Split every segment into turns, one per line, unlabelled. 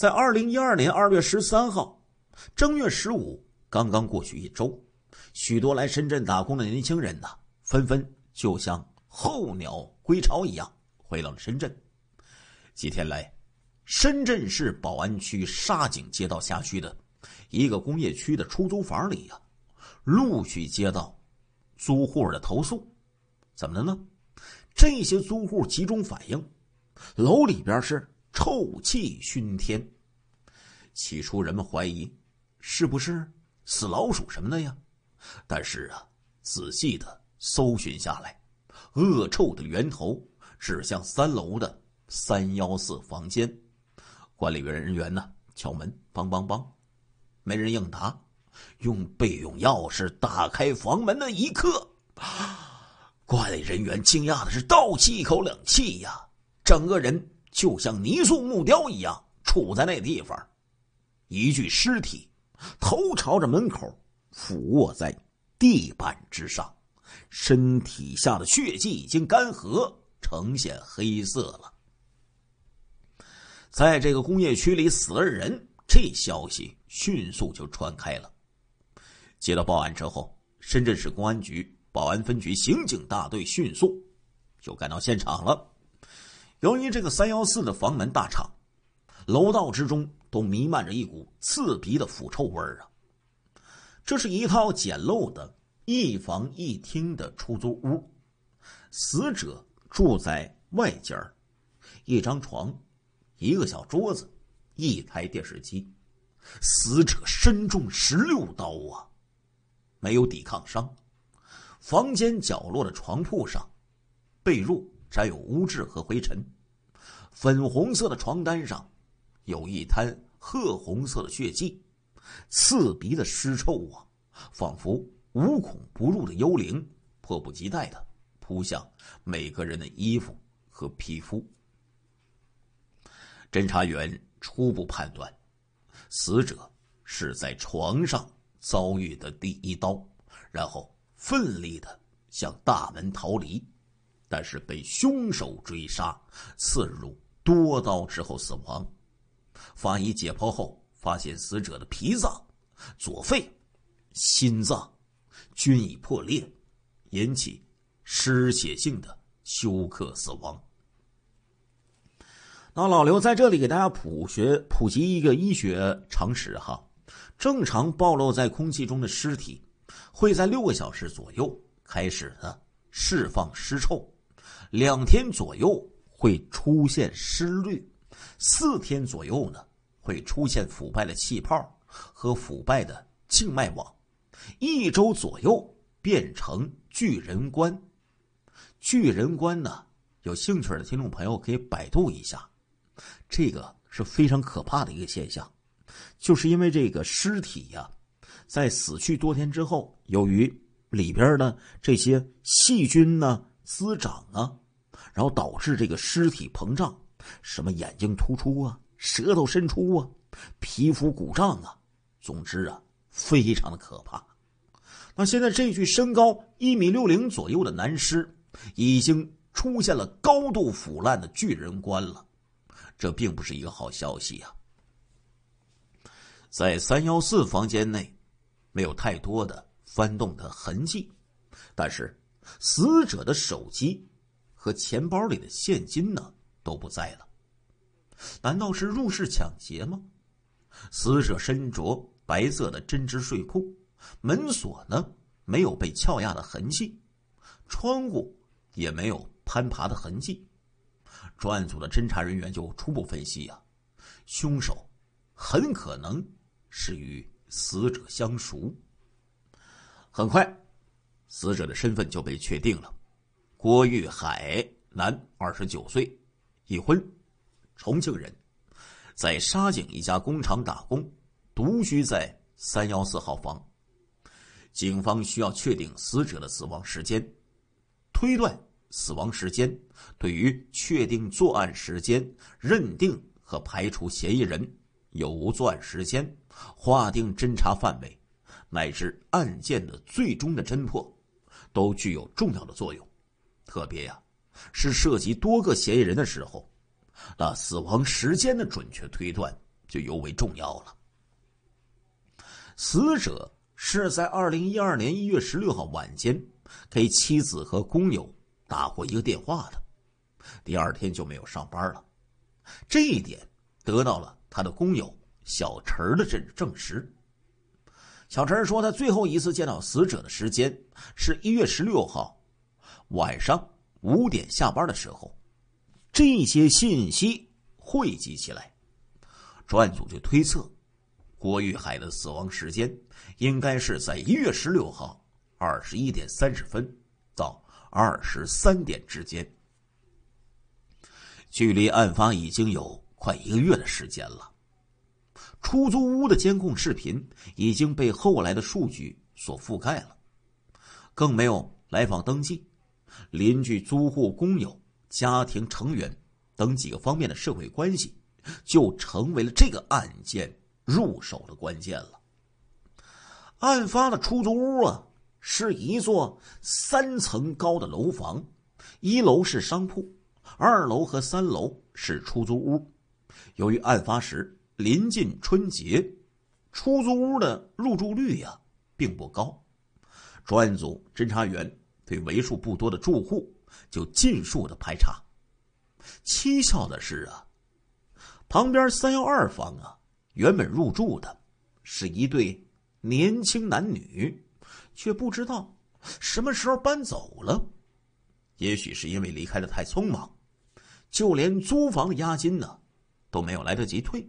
在二零一二年二月十三号，正月十五刚刚过去一周，许多来深圳打工的年轻人呢，纷纷就像候鸟归巢一样回到了深圳。几天来，深圳市宝安区沙井街道辖区的一个工业区的出租房里呀，陆续接到租户的投诉，怎么的呢？这些租户集中反映，楼里边是。臭气熏天。起初人们怀疑是不是死老鼠什么的呀？但是啊，仔细的搜寻下来，恶臭的源头指向三楼的三幺四房间。管理员人员呢，敲门，梆梆梆，没人应答。用备用钥匙打开房门的一刻，管理人员惊讶的是倒吸一口冷气呀，整个人。就像泥塑木雕一样，杵在那地方，一具尸体，头朝着门口，俯卧在地板之上，身体下的血迹已经干涸，呈现黑色了。在这个工业区里死了人，这消息迅速就传开了。接到报案之后，深圳市公安局宝安分局刑警大队迅速就赶到现场了。由于这个三幺四的房门大敞，楼道之中都弥漫着一股刺鼻的腐臭味儿啊！这是一套简陋的一房一厅的出租屋，死者住在外间儿，一张床，一个小桌子，一台电视机。死者身中十六刀啊，没有抵抗伤。房间角落的床铺上，被褥。沾有污渍和灰尘，粉红色的床单上有一滩褐红色的血迹，刺鼻的尸臭啊，仿佛无孔不入的幽灵，迫不及待的扑向每个人的衣服和皮肤。侦查员初步判断，死者是在床上遭遇的第一刀，然后奋力的向大门逃离。但是被凶手追杀，刺入多刀之后死亡。法医解剖后发现死者的脾脏、左肺、心脏均已破裂，引起失血性的休克死亡。那老刘在这里给大家普学普及一个医学常识哈：正常暴露在空气中的尸体，会在六个小时左右开始呢释放尸臭。两天左右会出现尸绿，四天左右呢会出现腐败的气泡和腐败的静脉网，一周左右变成巨人观。巨人观呢，有兴趣的听众朋友可以百度一下，这个是非常可怕的一个现象，就是因为这个尸体呀，在死去多天之后，由于里边呢这些细菌呢。滋长啊，然后导致这个尸体膨胀，什么眼睛突出啊，舌头伸出啊，皮肤鼓胀啊，总之啊，非常的可怕。那现在这具身高一米六零左右的男尸，已经出现了高度腐烂的巨人观了，这并不是一个好消息啊。在三幺四房间内，没有太多的翻动的痕迹，但是。死者的手机和钱包里的现金呢都不在了，难道是入室抢劫吗？死者身着白色的针织睡裤，门锁呢没有被撬压的痕迹，窗户也没有攀爬的痕迹。专案组的侦查人员就初步分析呀，凶手很可能，是与死者相熟。很快。死者的身份就被确定了，郭玉海，男，二十九岁，已婚，重庆人，在沙井一家工厂打工，独居在三幺四号房。警方需要确定死者的死亡时间，推断死亡时间，对于确定作案时间、认定和排除嫌疑人、有无作案时间、划定侦查范围，乃至案件的最终的侦破。都具有重要的作用，特别呀，是涉及多个嫌疑人的时候，那死亡时间的准确推断就尤为重要了。死者是在二零一二年一月十六号晚间给妻子和工友打过一个电话的，第二天就没有上班了，这一点得到了他的工友小陈的证证实。小陈说，他最后一次见到死者的时间是一月十六号晚上五点下班的时候。这些信息汇集起来，专案组就推测，郭玉海的死亡时间应该是在一月十六号二十一点三十分到二十三点之间。距离案发已经有快一个月的时间了。出租屋的监控视频已经被后来的数据所覆盖了，更没有来访登记，邻居、租户、工友、家庭成员等几个方面的社会关系，就成为了这个案件入手的关键了。案发的出租屋啊，是一座三层高的楼房，一楼是商铺，二楼和三楼是出租屋，由于案发时。临近春节，出租屋的入住率呀并不高。专案组侦查员对为数不多的住户就尽数的排查。蹊跷的是啊，旁边三幺二房啊原本入住的是一对年轻男女，却不知道什么时候搬走了。也许是因为离开的太匆忙，就连租房押金呢都没有来得及退。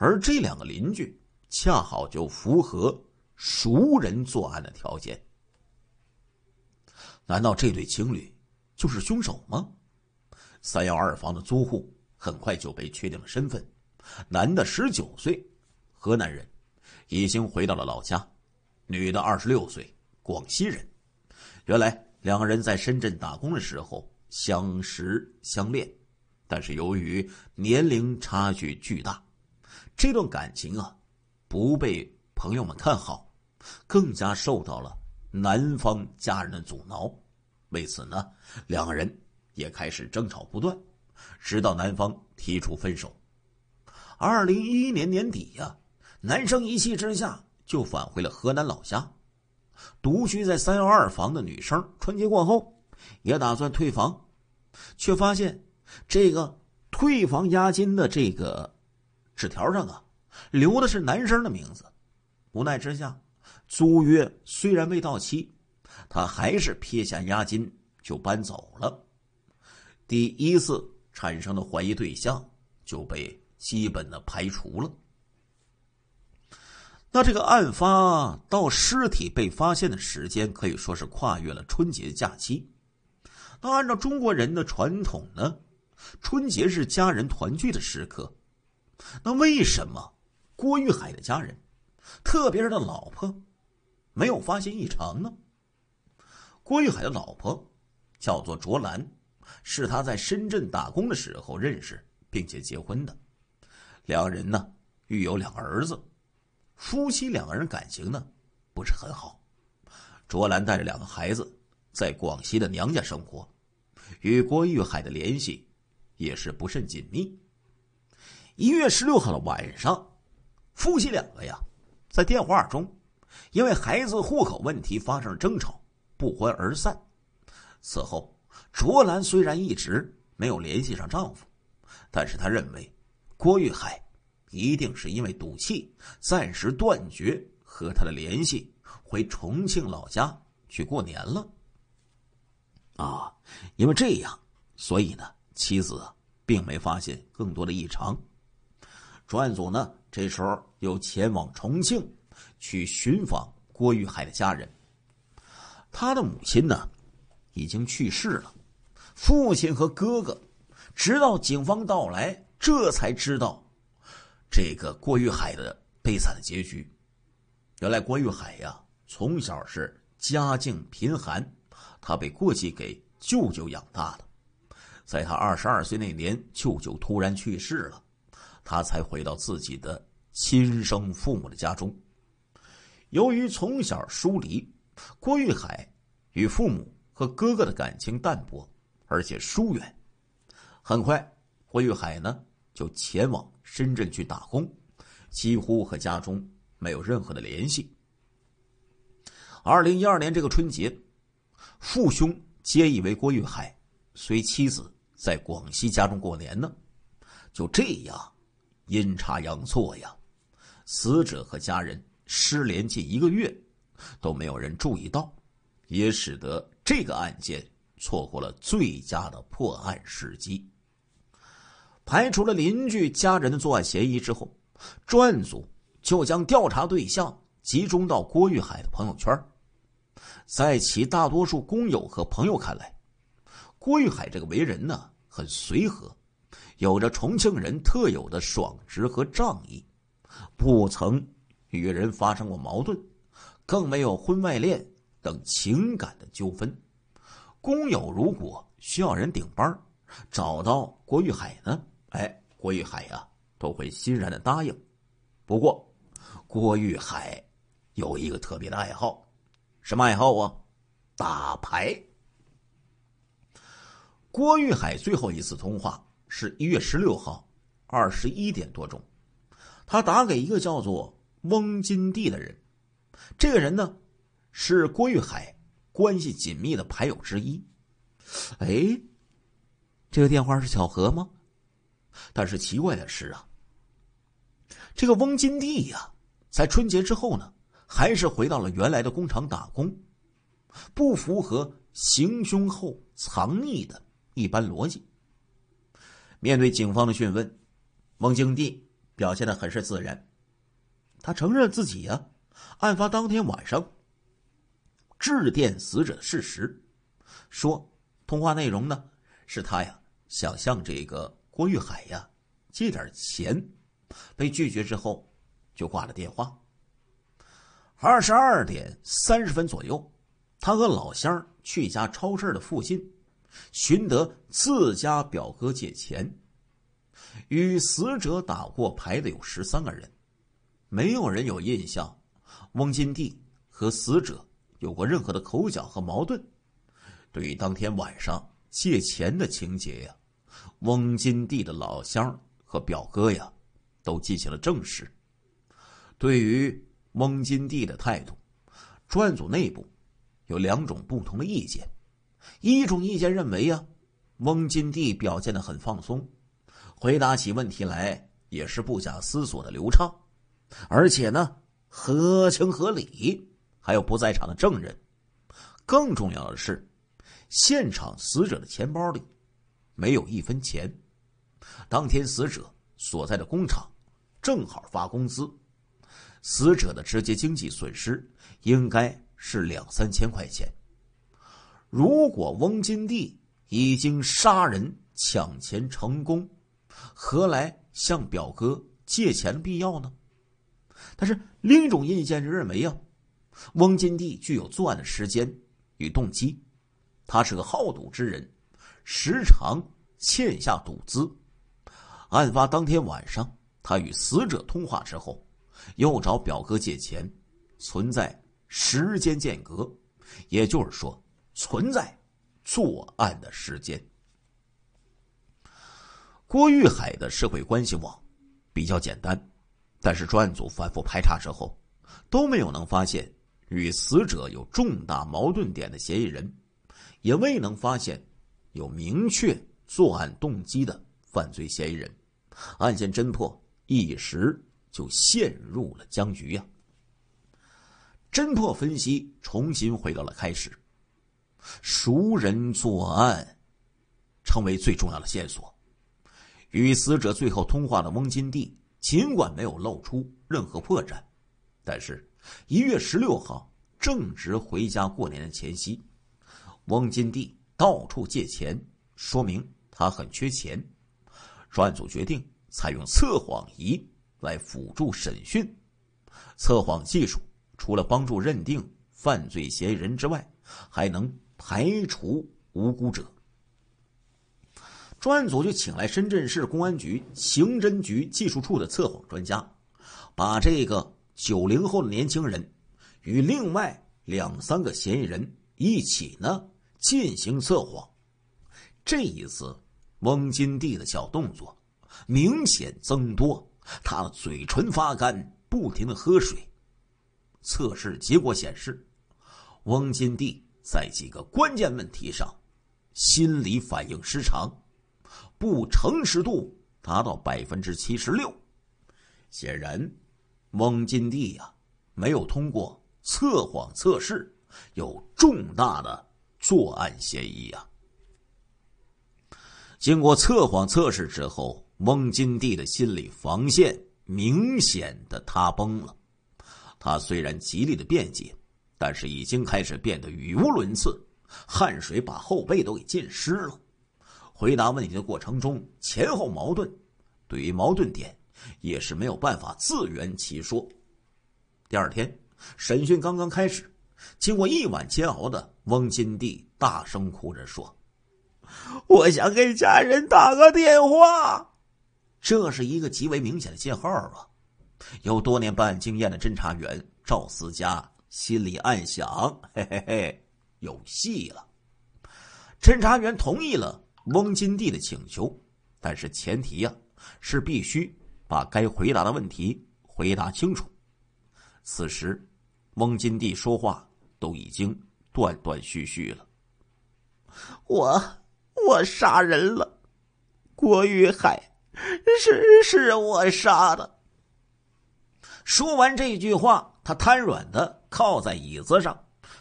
而这两个邻居恰好就符合熟人作案的条件。难道这对情侣就是凶手吗？三幺二房的租户很快就被确定了身份：男的十九岁，河南人，已经回到了老家；女的二十六岁，广西人。原来两个人在深圳打工的时候相识相恋，但是由于年龄差距巨大。这段感情啊，不被朋友们看好，更加受到了男方家人的阻挠。为此呢，两个人也开始争吵不断，直到男方提出分手。二零一一年年底呀，男生一气之下就返回了河南老家，独居在三幺二房的女生春节过后也打算退房，却发现这个退房押金的这个。纸条上啊，留的是男生的名字。无奈之下，租约虽然未到期，他还是撇下押金就搬走了。第一次产生的怀疑对象就被基本的排除了。那这个案发到尸体被发现的时间可以说是跨越了春节假期。那按照中国人的传统呢，春节是家人团聚的时刻。那为什么郭玉海的家人，特别是他老婆，没有发现异常呢？郭玉海的老婆叫做卓兰，是他在深圳打工的时候认识，并且结婚的。两人呢育有两个儿子，夫妻两个人感情呢不是很好。卓兰带着两个孩子在广西的娘家生活，与郭玉海的联系也是不甚紧密。一月十六号的晚上，夫妻两个呀，在电话中，因为孩子户口问题发生了争吵，不欢而散。此后，卓兰虽然一直没有联系上丈夫，但是她认为，郭玉海一定是因为赌气，暂时断绝和他的联系，回重庆老家去过年了。啊，因为这样，所以呢，妻子并没发现更多的异常。专案组呢，这时候又前往重庆，去寻访郭玉海的家人。他的母亲呢，已经去世了，父亲和哥哥，直到警方到来，这才知道这个郭玉海的悲惨的结局。原来郭玉海呀，从小是家境贫寒，他被过继给舅舅养大的。在他二十二岁那年，舅舅突然去世了。他才回到自己的亲生父母的家中。由于从小疏离，郭玉海与父母和哥哥的感情淡薄，而且疏远。很快，郭玉海呢就前往深圳去打工，几乎和家中没有任何的联系。二零一二年这个春节，父兄皆以为郭玉海随妻子在广西家中过年呢，就这样。阴差阳错呀，死者和家人失联近一个月，都没有人注意到，也使得这个案件错过了最佳的破案时机。排除了邻居家人的作案嫌疑之后，专案组就将调查对象集中到郭玉海的朋友圈。在其大多数工友和朋友看来，郭玉海这个为人呢，很随和。有着重庆人特有的爽直和仗义，不曾与人发生过矛盾，更没有婚外恋等情感的纠纷。工友如果需要人顶班，找到郭玉海呢？哎，郭玉海啊，都会欣然的答应。不过，郭玉海有一个特别的爱好，什么爱好啊？打牌。郭玉海最后一次通话。是一月十六号，二十一点多钟，他打给一个叫做翁金娣的人。这个人呢，是郭玉海关系紧密的牌友之一。哎，这个电话是巧合吗？但是奇怪的是啊，这个翁金娣呀，在春节之后呢，还是回到了原来的工厂打工，不符合行凶后藏匿的一般逻辑。面对警方的讯问，孟京地表现的很是自然。他承认自己呀，案发当天晚上致电死者的事实，说通话内容呢是他呀想向这个郭玉海呀借点钱，被拒绝之后就挂了电话。二十二点三十分左右，他和老乡去一家超市的附近。寻得自家表哥借钱。与死者打过牌的有十三个人，没有人有印象。翁金娣和死者有过任何的口角和矛盾。对于当天晚上借钱的情节呀，翁金娣的老乡和表哥呀，都进行了证实。对于翁金娣的态度，专案组内部有两种不同的意见。一种意见认为呀，翁金娣表现的很放松，回答起问题来也是不假思索的流畅，而且呢合情合理。还有不在场的证人，更重要的是，现场死者的钱包里没有一分钱。当天死者所在的工厂正好发工资，死者的直接经济损失应该是两三千块钱。如果翁金娣已经杀人抢钱成功，何来向表哥借钱的必要呢？但是另一种意见就认为啊，翁金娣具有作案的时间与动机，他是个好赌之人，时常欠下赌资。案发当天晚上，他与死者通话之后，又找表哥借钱，存在时间间隔，也就是说。存在作案的时间。郭玉海的社会关系网比较简单，但是专案组反复排查之后，都没有能发现与死者有重大矛盾点的嫌疑人，也未能发现有明确作案动机的犯罪嫌疑人，案件侦破一时就陷入了僵局呀。侦破分析重新回到了开始。熟人作案成为最重要的线索。与死者最后通话的翁金娣，尽管没有露出任何破绽，但是，一月十六号正值回家过年的前夕，翁金娣到处借钱，说明他很缺钱。专案组决定采用测谎仪来辅助审讯。测谎技术除了帮助认定犯罪嫌疑人之外，还能。排除无辜者。专案组就请来深圳市公安局刑侦局技术处的测谎专家，把这个九零后的年轻人与另外两三个嫌疑人一起呢进行测谎。这一次，翁金娣的小动作明显增多，他嘴唇发干，不停的喝水。测试结果显示，翁金娣在几个关键问题上，心理反应失常，不诚实度达到百分之七十六，显然，翁金帝呀没有通过测谎测试，有重大的作案嫌疑啊！经过测谎测试之后，翁金帝的心理防线明显的塌崩了，他虽然极力的辩解。但是已经开始变得语无伦次，汗水把后背都给浸湿了。回答问题的过程中前后矛盾，对于矛盾点也是没有办法自圆其说。第二天审讯刚刚开始，经过一晚煎熬的翁金娣大声哭着说：“我想给家人打个电话。”这是一个极为明显的信号啊！有多年办案经验的侦查员赵思佳。心里暗想：“ 嘿嘿嘿，有戏了。”侦查员同意了翁金娣的请求，但是前提呀是必须把该回答的问题回答清楚。此时，翁金娣说话都已经断断续续了：“我我杀人了，郭玉海是是我杀的。”说完这句话，他瘫软的。靠在椅子上，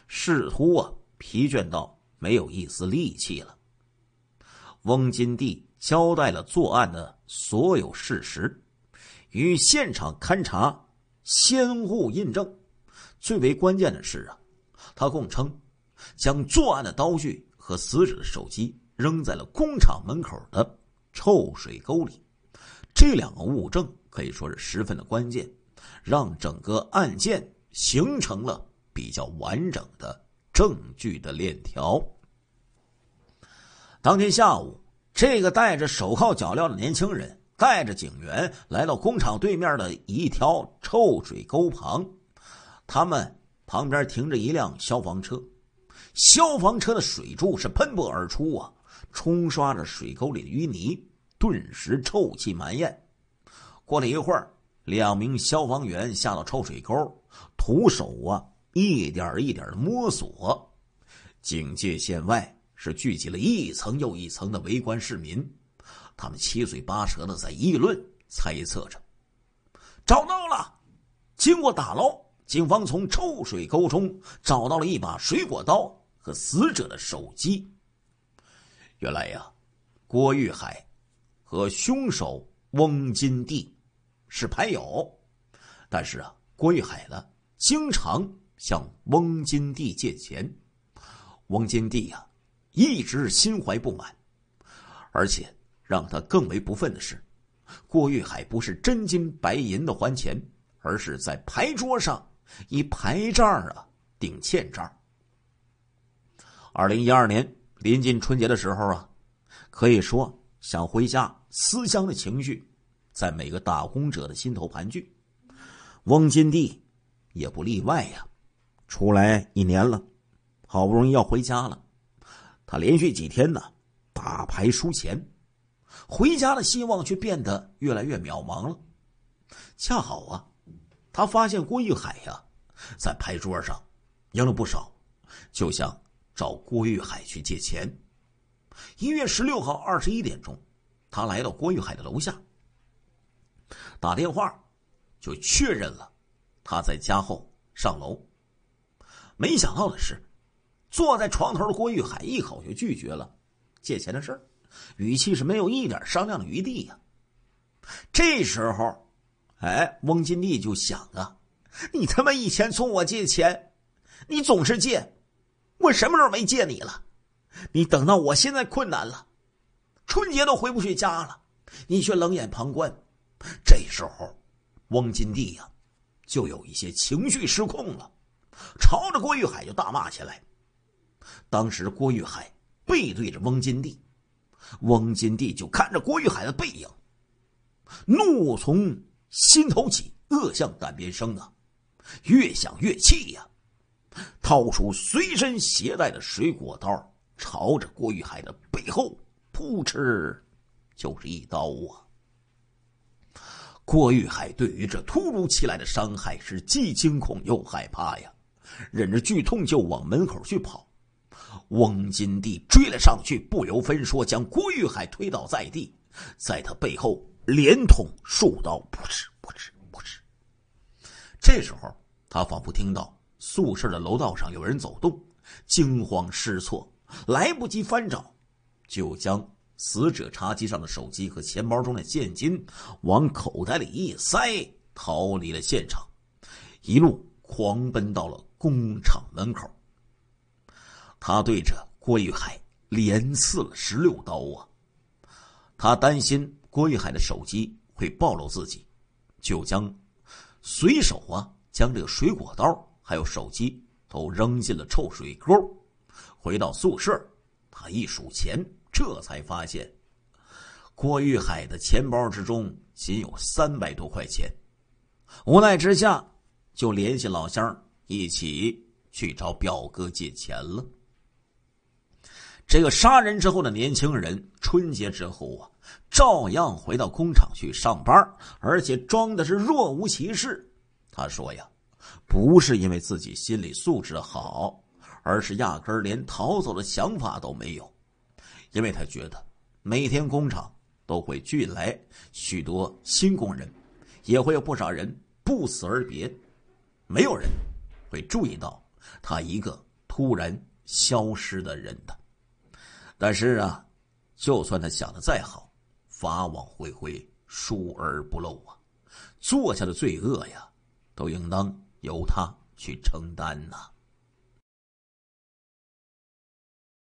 似乎啊疲倦到没有一丝力气了。翁金娣交代了作案的所有事实，与现场勘查相互印证。最为关键的是啊，他供称将作案的刀具和死者的手机扔在了工厂门口的臭水沟里。这两个物证可以说是十分的关键，让整个案件。形成了比较完整的证据的链条。当天下午，这个戴着手铐脚镣的年轻人带着警员来到工厂对面的一条臭水沟旁，他们旁边停着一辆消防车，消防车的水柱是喷薄而出啊，冲刷着水沟里的淤泥，顿时臭气满溢。过了一会儿，两名消防员下到臭水沟。徒手啊，一点一点的摸索。警戒线外是聚集了一层又一层的围观市民，他们七嘴八舌的在议论、猜测着。找到了，经过打捞，警方从臭水沟中找到了一把水果刀和死者的手机。原来呀，郭玉海和凶手翁金娣是牌友，但是啊。郭玉海了，经常向翁金娣借钱。翁金娣呀，一直心怀不满，而且让他更为不忿的是，郭玉海不是真金白银的还钱，而是在牌桌上以牌账啊顶欠账。二零一二年临近春节的时候啊，可以说想回家，思乡的情绪在每个打工者的心头盘踞。翁金娣也不例外呀。出来一年了，好不容易要回家了，他连续几天呢打牌输钱，回家的希望却变得越来越渺茫了。恰好啊，他发现郭玉海呀在牌桌上赢了不少，就想找郭玉海去借钱。一月十六号二十一点钟，他来到郭玉海的楼下，打电话。就确认了，他在家后上楼，没想到的是，坐在床头的郭玉海一口就拒绝了借钱的事儿，语气是没有一点商量的余地呀。这时候，哎，翁金娣就想啊，你他妈以前从我借钱，你总是借，我什么时候没借你了？你等到我现在困难了，春节都回不去家了，你却冷眼旁观。这时候。汪金帝呀，就有一些情绪失控了，朝着郭玉海就大骂起来。当时郭玉海背对着汪金帝，汪金帝就看着郭玉海的背影，怒从心头起，恶向胆边生啊！越想越气呀，掏出随身携带的水果刀，朝着郭玉海的背后扑哧就是一刀啊！郭玉海对于这突如其来的伤害是既惊恐又害怕呀，忍着剧痛就往门口去跑，翁金娣追了上去，不由分说将郭玉海推倒在地，在他背后连捅数刀，扑哧扑哧扑哧。这时候他仿佛听到宿舍的楼道上有人走动，惊慌失措，来不及翻找，就将。死者茶几上的手机和钱包中的现金，往口袋里一塞，逃离了现场，一路狂奔到了工厂门口。他对着郭玉海连刺了十六刀啊！他担心郭玉海的手机会暴露自己，就将随手啊将这个水果刀还有手机都扔进了臭水沟。回到宿舍，他一数钱。这才发现，郭玉海的钱包之中仅有三百多块钱。无奈之下，就联系老乡一起去找表哥借钱了。这个杀人之后的年轻人，春节之后啊，照样回到工厂去上班，而且装的是若无其事。他说：“呀，不是因为自己心理素质好，而是压根连逃走的想法都没有。”因为他觉得，每天工厂都会聚来许多新工人，也会有不少人不辞而别，没有人会注意到他一个突然消失的人的。但是啊，就算他想的再好，法网恢恢，疏而不漏啊，做下的罪恶呀，都应当由他去承担呐。